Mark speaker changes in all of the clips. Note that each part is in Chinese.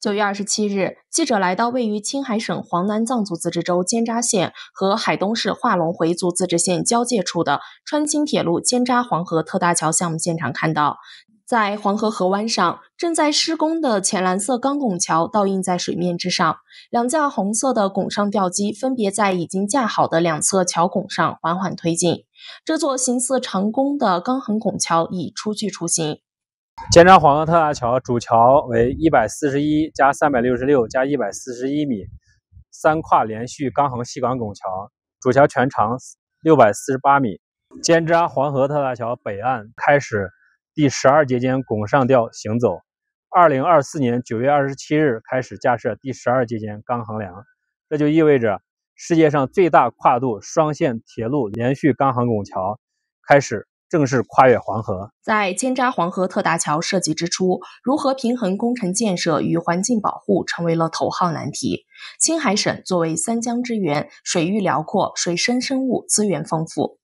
Speaker 1: 九月二十七日，记者来到位于青海省黄南藏族自治州尖扎县和海东市化隆回族自治县交界处的川青铁路尖扎黄河特大桥项目现场，看到，在黄河河湾上正在施工的浅蓝色钢拱桥倒映在水面之上，两架红色的拱上吊机分别在已经架好的两侧桥拱上缓缓推进。这座形似长弓的钢横拱桥已初具雏形。
Speaker 2: 尖扎黄河特大桥主桥为一百四十一加三百六十六加一百四十一米三跨连续钢横细杆拱桥，主桥全长六百四十八米。尖扎黄河特大桥北岸开始第十二节间拱上吊行走，二零二四年九月二十七日开始架设第十二节间钢横梁，这就意味着世界上最大跨度双线铁路连续钢横拱桥开始。正式跨越黄河，
Speaker 1: 在千扎黄河特大桥设计之初，如何平衡工程建设与环境保护成为了头号难题。青海省作为三江之源，水域辽阔，水生生物资源丰富。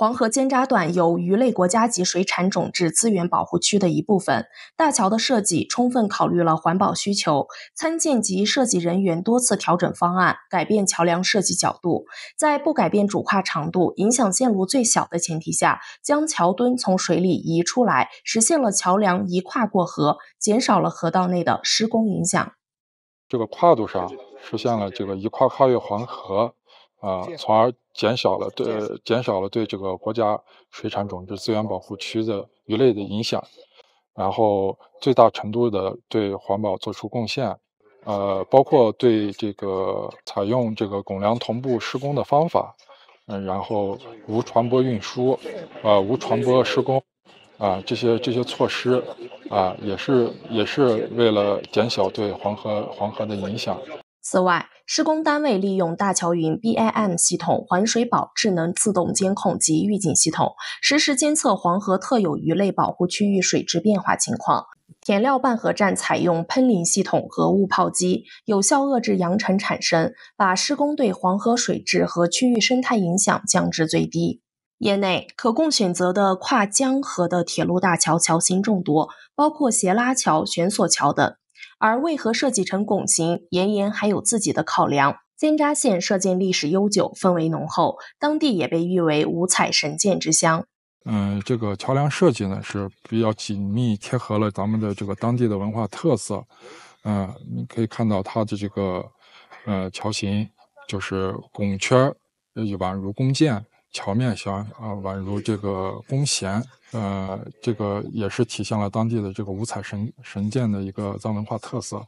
Speaker 1: 黄河尖扎段有鱼类国家级水产种质资源保护区的一部分。大桥的设计充分考虑了环保需求，参建及设计人员多次调整方案，改变桥梁设计角度，在不改变主跨长度、影响线路最小的前提下，将桥墩从水里移出来，实现了桥梁一跨过河，减少了河道内的施工影响。
Speaker 3: 这个跨度上实现了这个一跨跨越黄河。啊，从而减小了对减少了对这个国家水产种质资源保护区的鱼类的影响，然后最大程度的对环保做出贡献。呃，包括对这个采用这个拱梁同步施工的方法，嗯，然后无船舶运输，啊，无船舶施工，啊，这些这些措施，啊，也是也是为了减小对
Speaker 1: 黄河黄河的影响。此外，施工单位利用大桥云 BIM 系统、环水保智能自动监控及预警系统，实时监测黄河特有鱼类保护区域水质变化情况。填料拌合站采用喷淋系统和雾炮机，有效遏制扬尘产生，把施工对黄河水质和区域生态影响降至最低。业内可供选择的跨江河的铁路大桥桥型众多，包括斜拉桥、悬索桥等。而为何设计成拱形？岩岩还有自己的考量。金扎县射箭历史悠久，氛围浓厚，当地也被誉为“五彩神箭之乡”。
Speaker 3: 嗯，这个桥梁设计呢，是比较紧密贴合了咱们的这个当地的文化特色。嗯，你可以看到它的这个，呃，桥型就是拱圈，也宛如弓箭。桥面像啊，宛如这个弓弦，呃，这个也是体现了当地的这个五彩神神剑的一个藏文化特色。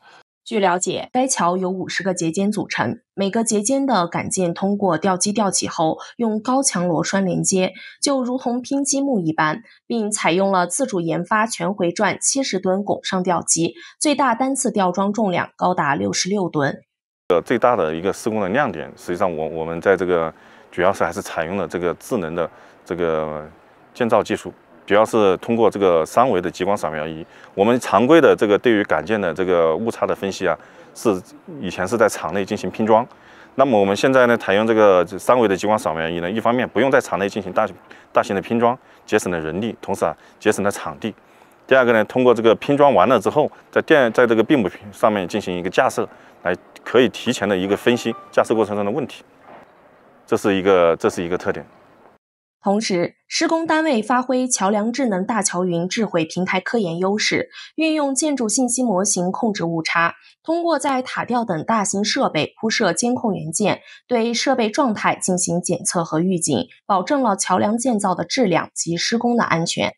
Speaker 1: 据了解，该桥由五十个节间组成，每个节间的杆件通过吊机吊起后，用高强螺栓连接，就如同拼积木一般，并采用了自主研发全回转七十吨拱上吊机，最大单次吊装重量高达六十六吨。
Speaker 4: 呃，最大的一个施工的亮点，实际上我我们在这个。主要是还是采用了这个智能的这个建造技术，主要是通过这个三维的激光扫描仪。我们常规的这个对于杆件的这个误差的分析啊，是以前是在厂内进行拼装。那么我们现在呢，采用这个三维的激光扫描仪呢，一方面不用在厂内进行大大型的拼装，节省了人力，同时啊，节省了场地。第二个呢，通过这个拼装完了之后，在电在这个并幕上面进行一个架设，来可以提前的一个分析架设过程中的问题。这是一个，这是一个特点。
Speaker 1: 同时，施工单位发挥桥梁智能大桥云智慧平台科研优势，运用建筑信息模型控制误差，通过在塔吊等大型设备铺设监控元件，对设备状态进行检测和预警，保证了桥梁建造的质量及施工的安全。